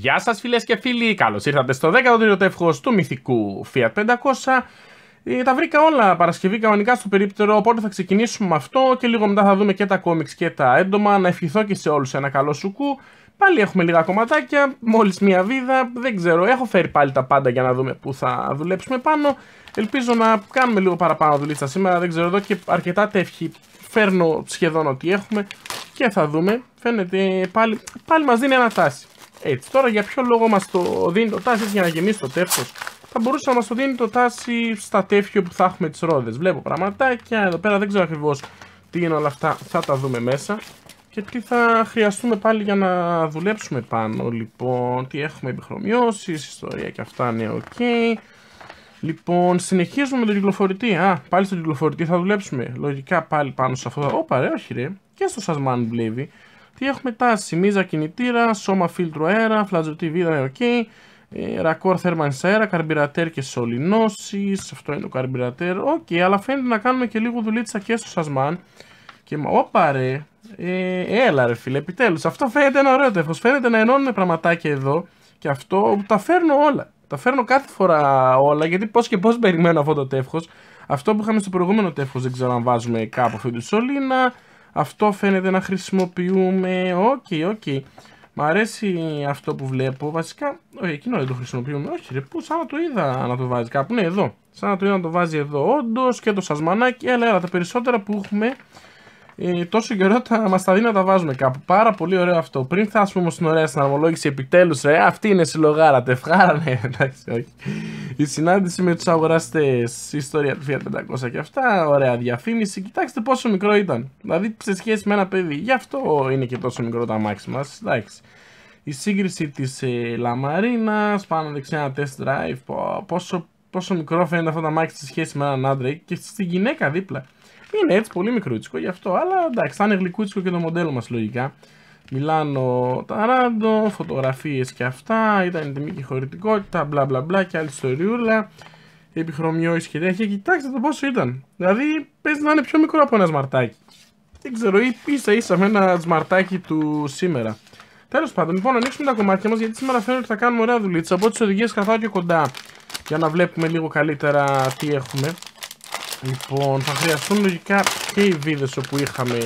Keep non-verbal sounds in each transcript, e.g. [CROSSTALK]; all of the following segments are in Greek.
Γεια σας φίλες και φίλοι, καλώς ήρθατε στο 13ο τεύχος του μυθικού Fiat 500 ε, Τα βρήκα όλα Παρασκευή κανονικά στο περίπτερο, οπότε θα ξεκινήσουμε με αυτό και λίγο μετά θα δούμε και τα κόμιξ και τα έντομα Να ευχηθώ και σε όλους ένα καλό σουκού Πάλι έχουμε λίγα κομματάκια, μόλις μία βίδα, δεν ξέρω, έχω φέρει πάλι τα πάντα για να δούμε που θα δουλέψουμε πάνω Ελπίζω να κάνουμε λίγο παραπάνω δουλίτσα σήμερα, δεν ξέρω εδώ και αρκετά τεύχη φέρνω σχεδόν ό,τι έχουμε και θα δούμε, φαίνεται πάλι, πάλι μας δίνει τάση. Έτσι, τώρα για ποιο λόγο μας το δίνει το τάση για να γεμίσει το τέφος Θα μπορούσε να μας το δίνει το τάση στα τέφιο που θα έχουμε τις ρόδες. Βλέπω πραγματάκια, εδώ πέρα δεν ξέρω ακριβώς τι είναι όλα αυτά, θα τα δούμε μέσα. Και τι θα χρειαστούμε πάλι για να δουλέψουμε πάνω, λοιπόν, τι έχουμε επιχρωμιώσεις, ιστορία και αυτά, είναι οκ. Λοιπόν, συνεχίζουμε με τον κυκλοφορητή. Α, πάλι στον κυκλοφορητή θα δουλέψουμε. Λογικά πάλι πάνω σε αυτό. Ωπα, ρε, όχι ρε. Και στο Σασμάν βλέπει. Τι έχουμε τάση, μίζα κινητήρα, σώμα φίλτρο αέρα, φλαζωτή βίδα, οκ. Okay. Ε, ρακόρ θέρμανση αέρα, καρμπυρατέρ και σωληνώσεις. Αυτό είναι το καρμπυρατέρ. Οκ, okay, αλλά φαίνεται να κάνουμε και λίγο δουλίτσα και στο σασμάν. Και μα, όπα ρε. Ε, έλα ρε φίλε, επιτέλους. Αυτό φαίνεται ένα ωραίο τεύχος. Φαίνεται να ενώνουμε πραγματάκια εδώ. Και αυτό τα φέρνω όλα. Τα φέρνω κάθε φορά όλα γιατί πώς και πώς περιμένω αυτό το τεύχος. Αυτό που είχαμε στο προηγούμενο τεύχος δεν ξέρω αν βάζουμε κάπου αυτή τη σωλήνα. Αυτό φαίνεται να χρησιμοποιούμε. Οκ, okay, οκ. Μ' αρέσει αυτό που βλέπω. Βασικά, όχι, ε, εκείνο δεν το χρησιμοποιούμε. Όχι, ρε, πού, σαν να το είδα να το βάζει κάπου. Ναι, εδώ. Σαν να το είδα να το βάζει εδώ. Όντως και το σασμανάκι. Έλα, έλα, τα περισσότερα που έχουμε ε, τόσο καιρό τα, μας τα δίνει να τα βάζουμε κάπου. Πάρα πολύ ωραίο αυτό. Πριν φτάσουμε όμως στην ωραία συναρμολόγηση, επιτέλους ρε, αυτή είναι συλλογάρα, τεφχάρα, ναι, [LAUGHS] εντάξει, όχι. Η συνάντηση με αγοράστε η ιστορία του Fiat 500 και αυτά, ωραία διαφήμιση. Κοιτάξτε πόσο μικρό ήταν. Δηλαδή σε σχέση με ένα παιδί. Γι' αυτό είναι και τόσο μικρό τα μάξι μας, εντάξει. Η σύγκριση της ε, Λαμαρίνας, πάνω δεξιά ένα test drive, πόσο, πόσο μικρό φαίνεται αυτό τα μάξι σε σχέση με έναν άντρα και στη γυναίκα δίπλα. Είναι έτσι πολύ μικρό μικρούτσικο γι' αυτό, αλλά εντάξει, θα είναι γλυκούτσικο και το μοντέλο μας λογικά. Μιλάνο Ταράντο, φωτογραφίες και αυτά, ήταν η τιμή και η χωρητικότητα, μπλα μπλα μπλα και άλλη ιστοριούλα. Επιχρωμιό ισχυρία και κοιτάξτε το πόσο ήταν. Δηλαδή παίζει να είναι πιο μικρό από ένα σμαρτάκι. Δεν ξέρω, ή ίσα ίσα με ένα σμαρτάκι του σήμερα. Τέλος πάντων, λοιπόν, ανοίξουμε τα κομμάτια μας γιατί σήμερα φαίνεται ότι θα κάνουμε ωραία δουλίτσα. Οπότε τις οδηγίες καθάω κοντά για να βλέπουμε λίγο καλύτερα τι έχουμε. Λοιπόν, θα χρειαστούν λογικά και οι βίδες όπου είχαμε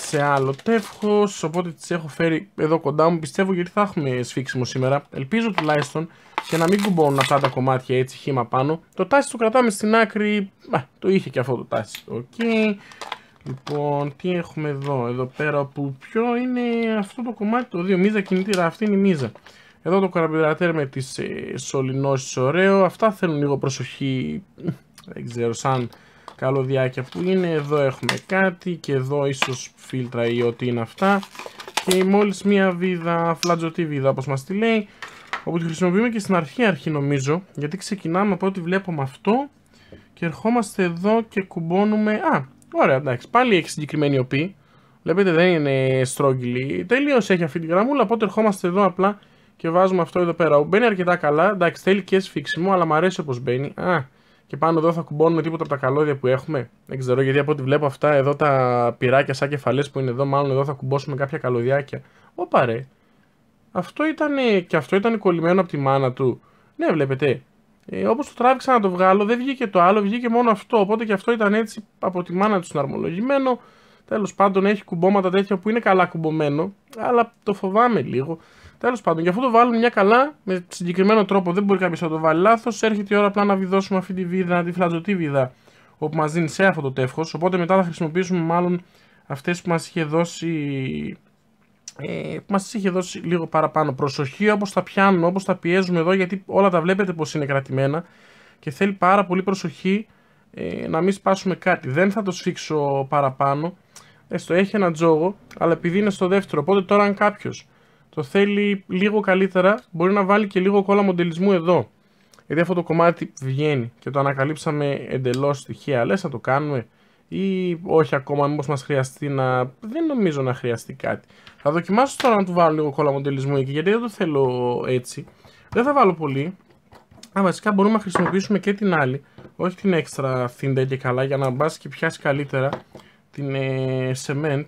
σε άλλο τεύχος, οπότε τις έχω φέρει εδώ κοντά μου, πιστεύω γιατί θα έχουμε σφίξιμο σήμερα. Ελπίζω τουλάχιστον και να μην κουμπώνουν αυτά τα κομμάτια έτσι χήμα πάνω. Το τάση το κρατάμε στην άκρη, μα το είχε και αυτό το τάση. Οκ. Okay. Λοιπόν, τι έχουμε εδώ, εδώ πέρα που ποιο είναι αυτό το κομμάτι, το δύο, μίζα κινητήρα, αυτή είναι η μίζα. Εδώ το καραμπιδρατέρ με τις ε, σωληνώσεις ωραίο, αυτά θέλουν λίγο προσοχή δεν ξέρω σαν καλωδιάκια που είναι. Εδώ έχουμε κάτι και εδώ ίσως φίλτρα ή ό,τι είναι αυτά. Και μόλις μία βίδα, φλατζωτή βίδα όπως μας τη λέει. Όπου τη χρησιμοποιούμε και στην αρχή αρχή νομίζω. Γιατί ξεκινάμε από ό,τι βλέπουμε αυτό. Και ερχόμαστε εδώ και κουμπώνουμε... Α, ωραία εντάξει. Πάλι έχει συγκεκριμένη οπή. Βλέπετε δεν είναι στρόγγυλη. Τελείως έχει αυτή τη γραμμούλα. Οπότε ερχόμαστε εδώ απλά και βάζουμε αυτό εδώ πέρα. Μπαίνει αρκετά καλά. Εντάξει, θέλει και σφίξιμο, αλλά μου αρέσει όπως μπαίνει. Α, και πάνω εδώ θα κουμπώνουμε τίποτα από τα καλώδια που έχουμε. Δεν ξέρω γιατί από ό,τι βλέπω αυτά εδώ τα πυράκια σαν κεφαλές που είναι εδώ, μάλλον εδώ θα κουμπώσουμε κάποια καλωδιάκια. Ωπα ρε. Αυτό ήταν και αυτό ήταν κολλημένο από τη μάνα του. Ναι, βλέπετε. Ε, Όπως το τράβηξα να το βγάλω, δεν βγήκε το άλλο, βγήκε μόνο αυτό. Οπότε και αυτό ήταν έτσι από τη μάνα του συναρμολογημένο. Τέλος πάντων, έχει κουμπώματα τέτοια που είναι καλά κουμπωμένο, αλλά το φοβάμαι λίγο. Τέλος πάντων, γι' αυτό το βάλουμε μια καλά, με συγκεκριμένο τρόπο, δεν μπορεί κάποιος να το βάλει λάθος. Έρχεται η ώρα απλά να βιδώσουμε αυτή τη βίδα, τη φλατζωτή όπου μας δίνει σε αυτό το τεύχος. Οπότε μετά θα χρησιμοποιήσουμε μάλλον αυτές που μας είχε δώσει. Ε, που μας είχε δώσει λίγο παραπάνω προσοχή όπως τα πιάνουμε, όπως τα πιέζουμε εδώ γιατί όλα τα βλέπετε πως είναι κρατημένα και θέλει πάρα πολύ προσοχή ε, να μην σπάσουμε κάτι δεν θα το σφίξω παραπάνω έστω έχει ένα τζόγο αλλά επειδή είναι στο δεύτερο οπότε τώρα αν κάποιος το θέλει λίγο καλύτερα, μπορεί να βάλει και λίγο κόλλα μοντελισμού εδώ. Γιατί αυτό το κομμάτι βγαίνει και το ανακαλύψαμε εντελώς στοιχεία. Λες να το κάνουμε ή όχι ακόμα, μήπως μας χρειαστεί να. Δεν νομίζω να χρειαστεί κάτι. Θα δοκιμάσω τώρα να του βάλω λίγο κόλλα μοντελισμού εκεί, γιατί δεν το θέλω έτσι. Δεν θα βάλω πολύ. Α, βασικά μπορούμε να χρησιμοποιήσουμε και την άλλη. Όχι την έξτρα θύντα και καλά, για να μπας και πιάσεις καλύτερα την ε, cement.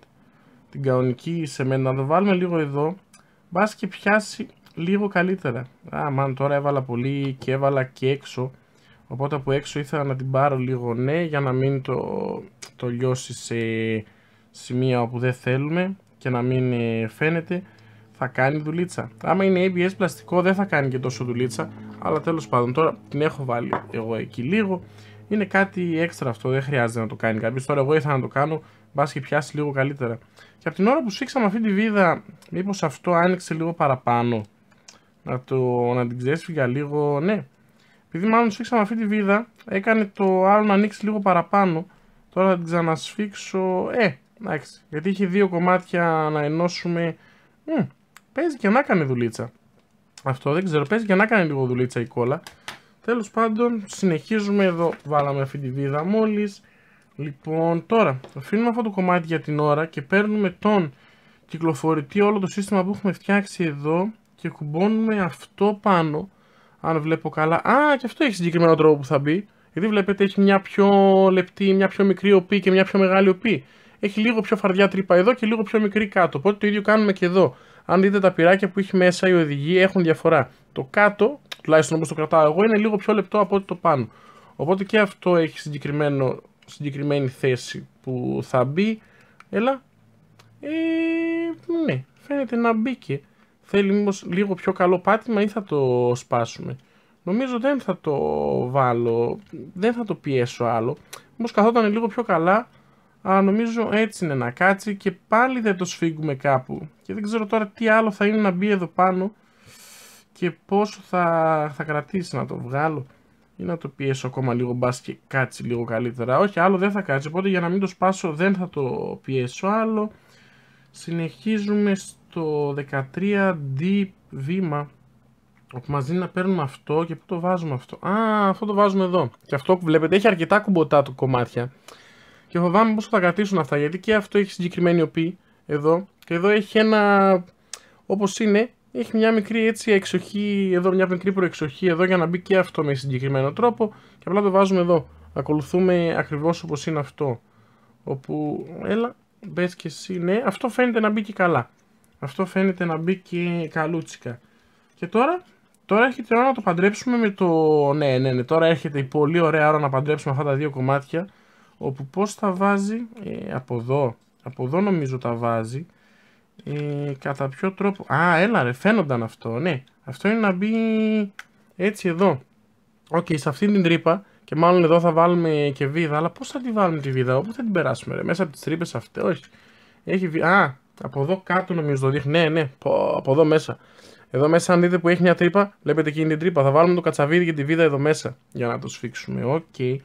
Την κανονική cement. Να το βάλουμε λίγο εδώ. Μπας και πιάσει λίγο καλύτερα. Α, μαν τώρα έβαλα πολύ και έβαλα και έξω. Οπότε από έξω ήθελα να την πάρω λίγο ναι για να μην το, το λιώσει σε σημεία όπου δεν θέλουμε και να μην ε, φαίνεται θα κάνει δουλίτσα. Άμα είναι ABS πλαστικό δεν θα κάνει και τόσο δουλίτσα αλλά τέλος πάντων τώρα την έχω βάλει εγώ εκεί λίγο είναι κάτι έξτρα αυτό δεν χρειάζεται να το κάνει κάποιος. τώρα εγώ ήθελα να το κάνω μπας και πιάσεις λίγο καλύτερα. Και από την ώρα που σφίξαμε αυτή τη βίδα, μήπως αυτό άνοιξε λίγο παραπάνω. Να, το, να την ξέσφυγα λίγο, ναι. Επειδή μάλλον σφίξαμε αυτή τη βίδα, έκανε το άλλο να ανοίξει λίγο παραπάνω. Τώρα θα την ξανασφίξω. Ε, εντάξει. Γιατί είχε δύο κομμάτια να ενώσουμε. Μ, παίζει και να κάνει δουλίτσα. Αυτό δεν ξέρω. Παίζει και να κάνει λίγο δουλίτσα η κόλλα. Τέλος πάντων, συνεχίζουμε εδώ. Βάλαμε αυτή τη βίδα μόλις. Λοιπόν, τώρα αφήνουμε αυτό το κομμάτι για την ώρα και παίρνουμε τον κυκλοφορητή όλο το σύστημα που έχουμε φτιάξει εδώ και κουμπώνουμε αυτό πάνω, αν βλέπω καλά. Α, και αυτό έχει συγκεκριμένο τρόπο που θα μπει. Γιατί βλέπετε έχει μια πιο λεπτή, μια πιο μικρή οπή και μια πιο μεγάλη οπή. Έχει λίγο πιο φαρδιά τρύπα εδώ και λίγο πιο μικρή κάτω. Οπότε το ίδιο κάνουμε και εδώ. Αν δείτε τα πυράκια που έχει μέσα οι οδηγοί έχουν διαφορά. Το κάτω, τουλάχιστον όπως το κρατάω εγώ, είναι λίγο πιο λεπτό από ό,τι το πάνω. Οπότε και αυτό έχει συγκεκριμένο συγκεκριμένη θέση που θα μπει. Έλα. Ε, ναι, φαίνεται να μπήκε. Θέλει μήπως λίγο πιο καλό πάτημα ή θα το σπάσουμε. Νομίζω δεν θα το βάλω, δεν θα το πιέσω άλλο. Όμως καθόταν λίγο πιο καλά, αλλά νομίζω έτσι είναι να κάτσει και πάλι δεν το σφίγγουμε κάπου. Και δεν ξέρω τώρα τι άλλο θα είναι να μπει εδώ πάνω και πόσο θα, θα κρατήσει να το βγάλω ή να το πιέσω ακόμα λίγο μπας και κάτσει λίγο καλύτερα. Όχι, άλλο δεν θα κάτσει, οπότε για να μην το σπάσω δεν θα το πιέσω άλλο. Συνεχίζουμε στο 13D βήμα όπου μας δίνει να παίρνουμε αυτό και πού το βάζουμε αυτό. Α, αυτό το βάζουμε εδώ. Και αυτό που βλέπετε έχει αρκετά κουμποτά του κομμάτια. Και φοβάμαι πως θα κρατήσουν αυτά γιατί και αυτό έχει συγκεκριμένη οπή εδώ. Και εδώ έχει ένα όπως είναι έχει μια μικρή έτσι εξοχή, εδώ μια μικρή προεξοχή εδώ για να μπει και αυτό με συγκεκριμένο τρόπο και απλά το βάζουμε εδώ. Ακολουθούμε ακριβώς όπως είναι αυτό. Όπου, έλα, μπες και εσύ, ναι, αυτό φαίνεται να μπει και καλά. Αυτό φαίνεται να μπει και καλούτσικα. Και τώρα, τώρα έρχεται η ώρα να το παντρέψουμε με το... Ναι, ναι, ναι, τώρα έρχεται η πολύ ωραία ώρα να παντρέψουμε αυτά τα δύο κομμάτια. Όπου πώς τα βάζει, ε, από εδώ, από εδώ νομίζω τα βάζει. Ε, κατά ποιο τρόπο... Α, έλα ρε, φαίνονταν αυτό, ναι. Αυτό είναι να μπει έτσι εδώ. Οκ, okay, σε αυτή την τρύπα και μάλλον εδώ θα βάλουμε και βίδα, αλλά πώς θα τη βάλουμε τη βίδα, όπου θα την περάσουμε ρε, μέσα από τις τρύπες αυτές, όχι. Έχει, α, από εδώ κάτω νομίζω το δείχνει, ναι, ναι, Πω, από εδώ μέσα. Εδώ μέσα αν δείτε που έχει μια τρύπα, βλέπετε εκείνη την τρύπα, θα βάλουμε το κατσαβίδι και τη βίδα εδώ μέσα για να το σφίξουμε, οκ.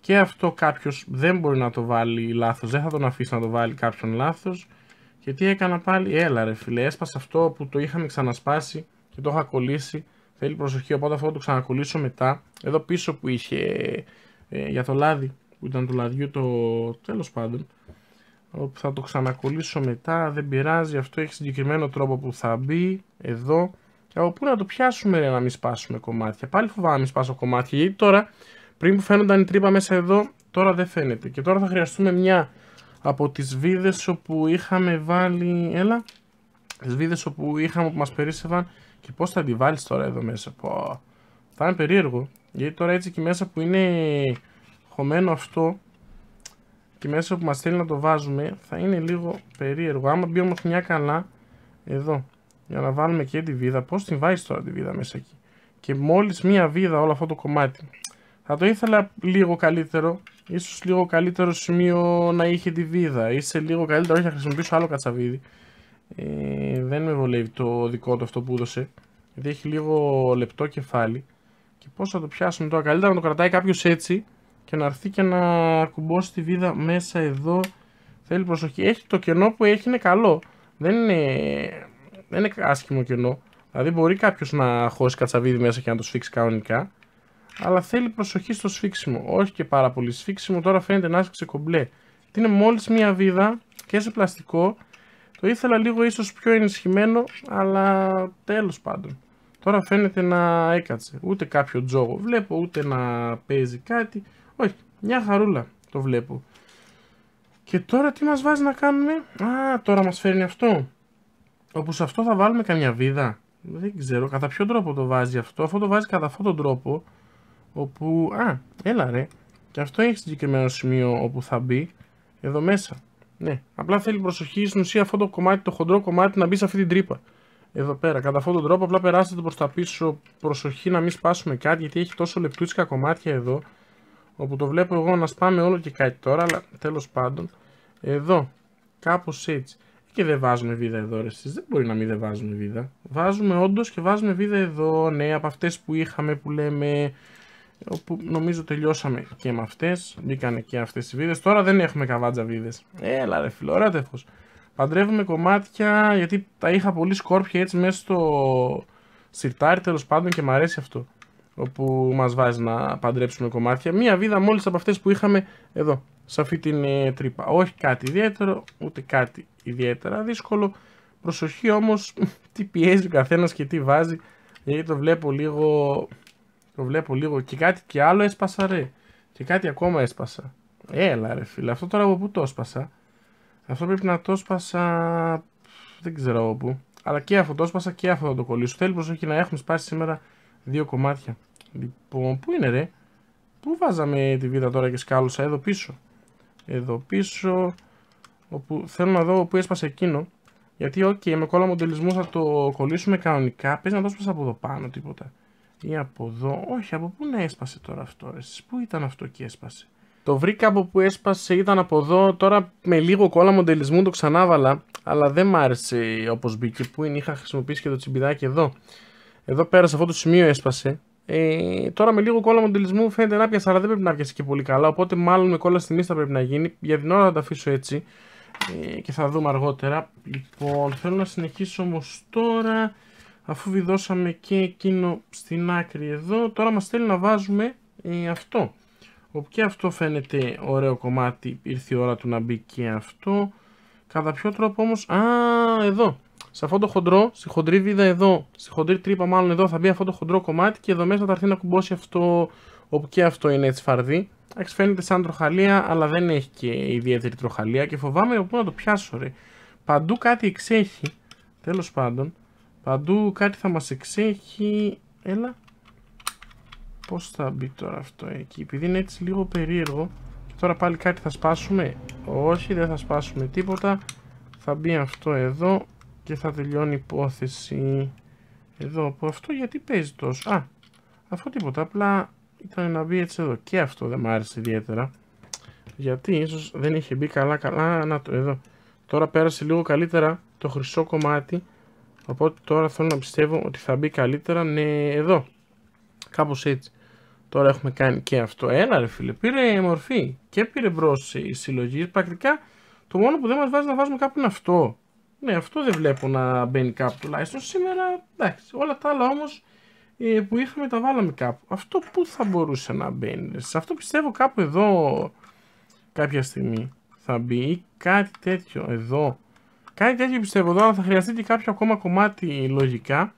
Και αυτό κάποιος δεν μπορεί να το βάλει λάθος. δεν θα τον αφήσει να το βάλει κάποιον λάθος. Και τι έκανα πάλι, έλα ρε φίλε, έσπασα αυτό που το είχαμε ξανασπάσει και το είχα κολλήσει. Θέλει προσοχή, οπότε αυτό το ξανακολλήσω μετά. Εδώ πίσω που είχε ε, για το λάδι, που ήταν του λαδιού το τέλος πάντων. Θα το ξανακολλήσω μετά, δεν πειράζει, αυτό έχει συγκεκριμένο τρόπο που θα μπει, εδώ. Και από πού να το πιάσουμε να μην σπάσουμε κομμάτια. Πάλι φοβάμαι να μην σπάσω κομμάτια, γιατί τώρα πριν που φαίνονταν η τρύπα μέσα εδώ, τώρα δεν φαίνεται. Και τώρα θα χρειαστούμε μια από τις βίδες όπου είχαμε βάλει, έλα, τις βίδες όπου είχαμε που μας περίσσευαν και πώς θα τη βάλεις τώρα εδώ μέσα. Πω, θα είναι περίεργο, γιατί τώρα έτσι και μέσα που είναι χωμένο αυτό και μέσα που μας θέλει να το βάζουμε θα είναι λίγο περίεργο. Άμα μπει όμως μια καλά, εδώ, για να βάλουμε και τη βίδα, πώς την βάζεις τώρα τη βίδα μέσα εκεί. Και μόλις μία βίδα όλο αυτό το κομμάτι. Θα το ήθελα λίγο καλύτερο, Ίσως λίγο καλύτερο σημείο να είχε τη βίδα Είσαι λίγο καλύτερο όχι να χρησιμοποιήσω άλλο κατσαβίδι. Ε, δεν με βολεύει το δικό του αυτό που έδωσε. Γιατί έχει λίγο λεπτό κεφάλι. Και πώς θα το πιάσουμε τώρα. Καλύτερα να το κρατάει κάποιος έτσι και να έρθει και να κουμπώσει τη βίδα μέσα εδώ. Θέλει προσοχή. Έχει το κενό που έχει είναι καλό. Δεν είναι, δεν είναι άσχημο κενό. Δηλαδή μπορεί κάποιος να χώσει κατσαβίδι μέσα και να το σφίξει κανονικά αλλά θέλει προσοχή στο σφίξιμο. Όχι και πάρα πολύ σφίξιμο, τώρα φαίνεται να άσκησε κομπλέ. είναι μόλις μία βίδα και σε πλαστικό. Το ήθελα λίγο ίσως πιο ενισχυμένο, αλλά τέλος πάντων. Τώρα φαίνεται να έκατσε. Ούτε κάποιο τζόγο βλέπω, ούτε να παίζει κάτι. Όχι, μια χαρούλα το βλέπω. Και τώρα τι μας βάζει να κάνουμε. Α, τώρα μας φέρνει αυτό. Όπου αυτό θα βάλουμε καμιά βίδα. Δεν ξέρω κατά ποιο τρόπο το βάζει αυτό. Αυτό το βάζει κατά αυτόν τον τρόπο όπου, α, έλα ρε, και αυτό έχει συγκεκριμένο σημείο όπου θα μπει, εδώ μέσα. Ναι, απλά θέλει προσοχή στην ουσία αυτό το κομμάτι, το χοντρό κομμάτι να μπει σε αυτή την τρύπα. Εδώ πέρα, κατά αυτόν τον τρόπο απλά περάστε το προς τα πίσω, προσοχή να μην σπάσουμε κάτι, γιατί έχει τόσο λεπτούτσικα κομμάτια εδώ, όπου το βλέπω εγώ να σπάμε όλο και κάτι τώρα, αλλά τέλος πάντων, εδώ, κάπως έτσι. Και δεν βάζουμε βίδα εδώ ρε εσείς. δεν μπορεί να μην δεν βάζουμε βίδα. Βάζουμε όντως και βάζουμε βίδα εδώ, ναι, από αυτές που είχαμε που λέμε όπου νομίζω τελειώσαμε και με αυτές, Μπήκαν και αυτές οι βιδέ. Τώρα δεν έχουμε καβάντζα βίδες. Έλα ρε φιλοράτευος. Παντρεύουμε κομμάτια γιατί τα είχα πολύ σκόρπια έτσι μέσα στο σιρτάρι τέλος πάντων και μου αρέσει αυτό. Όπου μας βάζει να παντρέψουμε κομμάτια. Μία βίδα μόλις από αυτές που είχαμε εδώ, σε αυτή την ε, τρύπα. Όχι κάτι ιδιαίτερο, ούτε κάτι ιδιαίτερα δύσκολο. Προσοχή όμως [LAUGHS] τι πιέζει ο καθένας και τι βάζει. Γιατί το βλέπω λίγο το βλέπω λίγο. Και κάτι και άλλο έσπασα ρε. Και κάτι ακόμα έσπασα. Έλα ρε φίλε. Αυτό τώρα από πού το έσπασα. Αυτό πρέπει να το έσπασα... Δεν ξέρω από πού. Αλλά και αυτό το έσπασα και αυτό θα το κολλήσω. Θέλει προσοχή να έχουμε σπάσει σήμερα δύο κομμάτια. Λοιπόν, πού είναι ρε. Πού βάζαμε τη βίδα τώρα και σκάλωσα. Εδώ πίσω. Εδώ πίσω. Όπου θέλω να δω πού έσπασε εκείνο. Γιατί, όχι με κόλλα μοντελισμού θα το κολλήσουμε κανονικά. Πες να το έσπασα από εδώ πάνω τίποτα ή από εδώ. Όχι, από πού να έσπασε τώρα αυτό, εσείς. Πού ήταν αυτό και έσπασε. Το βρήκα από που έσπασε, ήταν από εδώ. Τώρα με λίγο κόλλα μοντελισμού το ξανάβαλα, αλλά δεν μ' άρεσε όπως μπήκε. Πού είναι, είχα χρησιμοποιήσει και το τσιμπιδάκι εδώ. Εδώ πέρα σε αυτό το σημείο έσπασε. Ε, τώρα με λίγο κόλλα μοντελισμού φαίνεται να πιασε, αλλά δεν πρέπει να πιάσει και πολύ καλά. Οπότε μάλλον με κόλλα στη θα πρέπει να γίνει. Για την ώρα θα τα αφήσω έτσι ε, και θα δούμε αργότερα. Λοιπόν, θέλω να συνεχίσω όμως τώρα αφού βιδώσαμε και εκείνο στην άκρη εδώ τώρα μας θέλει να βάζουμε ε, αυτό όπου και αυτό φαίνεται ωραίο κομμάτι ήρθε η ώρα του να μπει και αυτό κατά ποιο τρόπο όμως α εδώ σε αυτό το χοντρό, στη χοντρή βίδα εδώ, στη χοντρή τρύπα μάλλον εδώ θα μπει αυτό το χοντρό κομμάτι και εδώ μέσα θα έρθει να κουμπώσει αυτό όπου και αυτό είναι έτσι φαρδί. Εντάξει φαίνεται σαν τροχαλία αλλά δεν έχει και ιδιαίτερη τροχαλία και φοβάμαι πού να το πιάσω ρε. Παντού κάτι εξέχει, τέλος πάντων. Παντού κάτι θα μας εξέχει. Έλα. Πώς θα μπει τώρα αυτό εκεί. Επειδή είναι έτσι λίγο περίεργο. τώρα πάλι κάτι θα σπάσουμε. Όχι δεν θα σπάσουμε τίποτα. Θα μπει αυτό εδώ. Και θα τελειώνει η υπόθεση. Εδώ από αυτό γιατί παίζει τόσο. Α. Αυτό τίποτα. Απλά ήταν να μπει έτσι εδώ. Και αυτό δεν μου άρεσε ιδιαίτερα. Γιατί ίσως δεν είχε μπει καλά καλά. Να το εδώ. Τώρα πέρασε λίγο καλύτερα το χρυσό κομμάτι Οπότε τώρα θέλω να πιστεύω ότι θα μπει καλύτερα ναι, εδώ. Κάπως έτσι. Τώρα έχουμε κάνει και αυτό. ένα ρε φίλε, πήρε μορφή και πήρε μπρος η συλλογή. Πρακτικά το μόνο που δεν μας βάζει να βάζουμε κάπου είναι αυτό. Ναι, αυτό δεν βλέπω να μπαίνει κάπου τουλάχιστον σήμερα. Εντάξει, όλα τα άλλα όμως ε, που είχαμε τα βάλαμε κάπου. Αυτό που θα μπορούσε να μπαίνει. Σε αυτό πιστεύω κάπου εδώ κάποια στιγμή θα μπει κάτι τέτοιο εδώ. Κάτι τέτοιο πιστεύω εδώ, αλλά θα χρειαστεί και κάποιο ακόμα κομμάτι λογικά.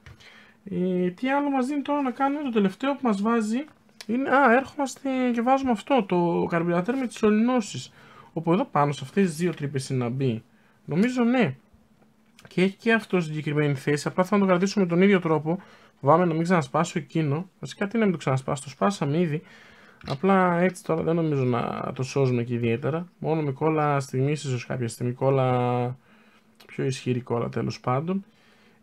Ε, τι άλλο μας δίνει τώρα να κάνουμε, το τελευταίο που μας βάζει είναι, α, έρχομαστε και βάζουμε αυτό, το καρμπιλατέρ με τις σωληνώσεις. Όπου εδώ πάνω σε αυτές τις δύο τρύπες είναι να μπει. Νομίζω ναι. Και έχει και αυτό συγκεκριμένη θέση, απλά θα το κρατήσουμε τον ίδιο τρόπο. Βάμε να μην ξανασπάσω εκείνο. Βασικά τι να μην το ξανασπάσω, το σπάσαμε ήδη. Απλά έτσι τώρα δεν νομίζω να το σώζουμε και ιδιαίτερα. Μόνο με κόλλα στιγμή, ίσω κάποια στιγμή κόλλα πιο ισχυρή κόλλα τέλος πάντων.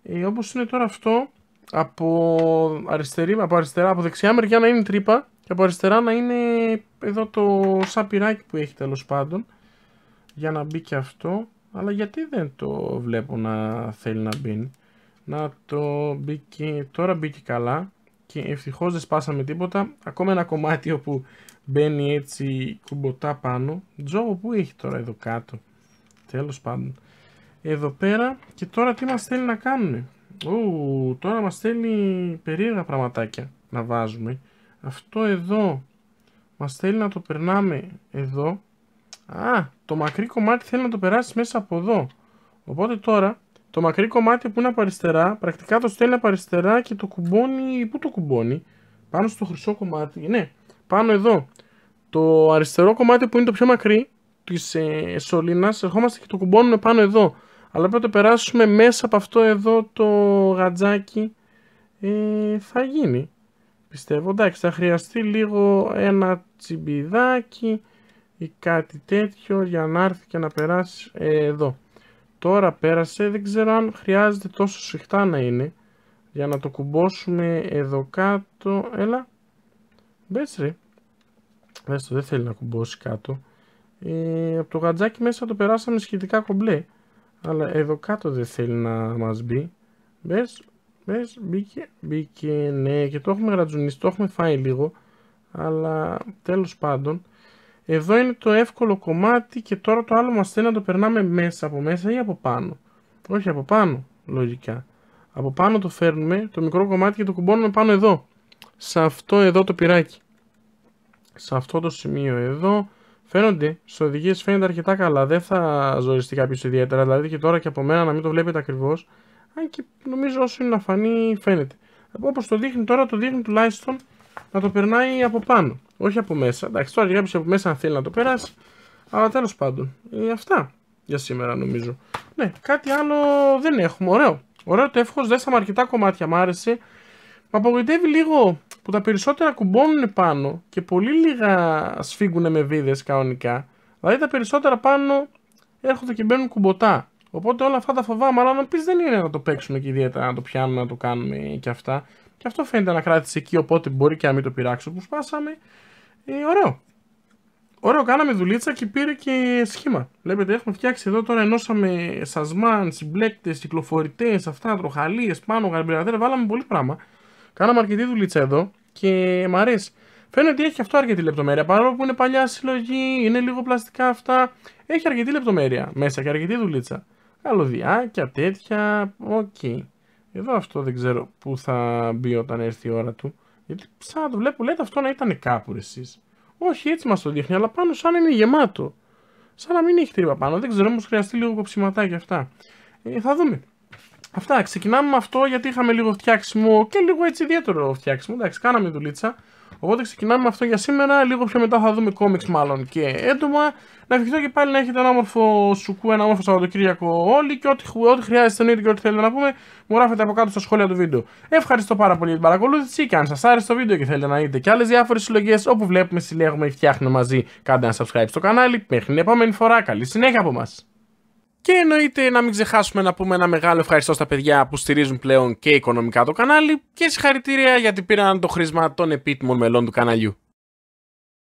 Ε, όπως είναι τώρα αυτό, από, αριστερή, από αριστερά, από δεξιά μεριά να είναι τρύπα και από αριστερά να είναι εδώ το σαπιράκι που έχει τέλος πάντων για να μπει και αυτό αλλά γιατί δεν το βλέπω να θέλει να μπει να το μπει και τώρα μπήκε καλά και ευτυχώς δεν σπάσαμε τίποτα ακόμα ένα κομμάτι όπου μπαίνει έτσι κουμποτά πάνω Τζόγο που έχει τώρα εδώ κάτω τέλος πάντων εδώ πέρα και τώρα τι μας θέλει να κάνουμε Ου, τώρα μας θέλει περίεργα πραγματάκια να βάζουμε. Αυτό εδώ μας θέλει να το περνάμε εδώ. Α, το μακρύ κομμάτι θέλει να το περάσει μέσα από εδώ. Οπότε τώρα το μακρύ κομμάτι που είναι από αριστερά, πρακτικά το στέλνει από αριστερά και το κουμπώνει, πού το κουμπώνει, πάνω στο χρυσό κομμάτι, ναι, πάνω εδώ. Το αριστερό κομμάτι που είναι το πιο μακρύ της ε, σωλήνας, ερχόμαστε και το κουμπώνουμε πάνω εδώ. Αλλά πρώτα περάσουμε μέσα από αυτό εδώ το γατζάκι ε, θα γίνει. Πιστεύω, εντάξει, θα χρειαστεί λίγο ένα τσιμπιδάκι ή κάτι τέτοιο για να έρθει και να περάσει εδώ. Τώρα πέρασε, δεν ξέρω αν χρειάζεται τόσο σφιχτά να είναι. Για να το κουμπώσουμε εδώ κάτω, έλα. Μπες ρε. Δες το, δεν θέλει να κουμπώσει κάτω. Ε, από το γατζάκι μέσα το περάσαμε σχετικά κομπλέ. Αλλά εδώ κάτω δεν θέλει να μας μπει. Μπες, μπες, μπήκε, μπήκε, ναι. Και το έχουμε γρατζουνίσει, το έχουμε φάει λίγο. Αλλά τέλος πάντων. Εδώ είναι το εύκολο κομμάτι και τώρα το άλλο μας θέλει να το περνάμε μέσα, από μέσα ή από πάνω. Όχι, από πάνω, λογικά. Από πάνω το φέρνουμε, το μικρό κομμάτι και το κουμπώνουμε πάνω εδώ. Σε αυτό εδώ το πυράκι. Σε αυτό το σημείο εδώ Φαίνονται, στις οδηγίες φαίνεται αρκετά καλά. Δεν θα ζοριστεί κάποιος ιδιαίτερα. Δηλαδή και τώρα και από μένα να μην το βλέπετε ακριβώς. Αν και νομίζω όσο είναι να φανεί, φαίνεται. Όπως το δείχνει τώρα, το δείχνει τουλάχιστον να το περνάει από πάνω. Όχι από μέσα. Εντάξει, τώρα κάποιος από μέσα αν θέλει να το περάσει. Αλλά τέλος πάντων, ε, αυτά για σήμερα νομίζω. Ναι, κάτι άλλο δεν έχουμε. Ωραίο. Ωραίο το εύχος. Δέσαμε αρκετά κομμάτια. Μ' άρεσε με απογοητεύει λίγο που τα περισσότερα κουμπώνουν πάνω και πολύ λίγα σφίγγουν με βίδες κανονικά. Δηλαδή τα περισσότερα πάνω έρχονται και μπαίνουν κουμποτά. Οπότε όλα αυτά τα φοβάμαι, αλλά να πεις δεν είναι να το παίξουμε και ιδιαίτερα να το πιάνουμε, να το κάνουμε και αυτά. Και αυτό φαίνεται να κράτησε εκεί, οπότε μπορεί και να μην το πειράξω που σπάσαμε. Ε, ωραίο. Ωραίο, κάναμε δουλίτσα και πήρε και σχήμα. Βλέπετε, έχουμε φτιάξει εδώ τώρα, ενώσαμε σασμάν, συμπλέκτες, κυκλοφορητές, αυτά, τροχαλίες, πάνω, γαρμπιραδέρ, βάλαμε πολύ πράγμα. Κάναμε αρκετή δουλίτσα εδώ και μ' αρέσει. Φαίνεται ότι έχει αυτό αρκετή λεπτομέρεια. Παρόλο που είναι παλιά συλλογή, είναι λίγο πλαστικά αυτά. Έχει αρκετή λεπτομέρεια μέσα και αρκετή δουλίτσα. Καλωδιάκια, τέτοια. Οκ. Okay. Εδώ αυτό δεν ξέρω πού θα μπει όταν έρθει η ώρα του. Γιατί σαν να το βλέπω, λέτε αυτό να ήταν κάπου εσείς. Όχι, έτσι μας το δείχνει, αλλά πάνω σαν είναι γεμάτο. Σαν να μην έχει τρύπα πάνω. Δεν ξέρω, όμως χρειαστεί λίγο κοψιματάκια αυτά. Ε, θα δούμε. Αυτά, ξεκινάμε με αυτό γιατί είχαμε λίγο φτιάξιμο και λίγο έτσι ιδιαίτερο φτιάξιμο. Εντάξει, κάναμε δουλίτσα. Οπότε ξεκινάμε με αυτό για σήμερα. Λίγο πιο μετά θα δούμε κόμιξ μάλλον και έντομα. Να ευχηθώ και πάλι να έχετε ένα όμορφο σουκού, ένα όμορφο Σαββατοκύριακο όλοι και ό,τι, ό,τι χρειάζεται τον ίδιο και ό,τι θέλετε να πούμε, μου γράφετε από κάτω στα σχόλια του βίντεο. Ευχαριστώ πάρα πολύ για την παρακολούθηση και αν σας άρεσε το βίντεο και θέλετε να δείτε και άλλες διάφορες συλλογές όπου βλέπουμε, συλλέγουμε ή φτιάχνουμε μαζί, κάντε ένα subscribe στο κανάλι. Μέχρι την επόμενη φορά, καλή συνέχεια από μας. Και εννοείται να μην ξεχάσουμε να πούμε ένα μεγάλο ευχαριστώ στα παιδιά που στηρίζουν πλέον και οικονομικά το κανάλι και συγχαρητήρια γιατί πήραν το χρήσμα των επίτιμων μελών του καναλιού.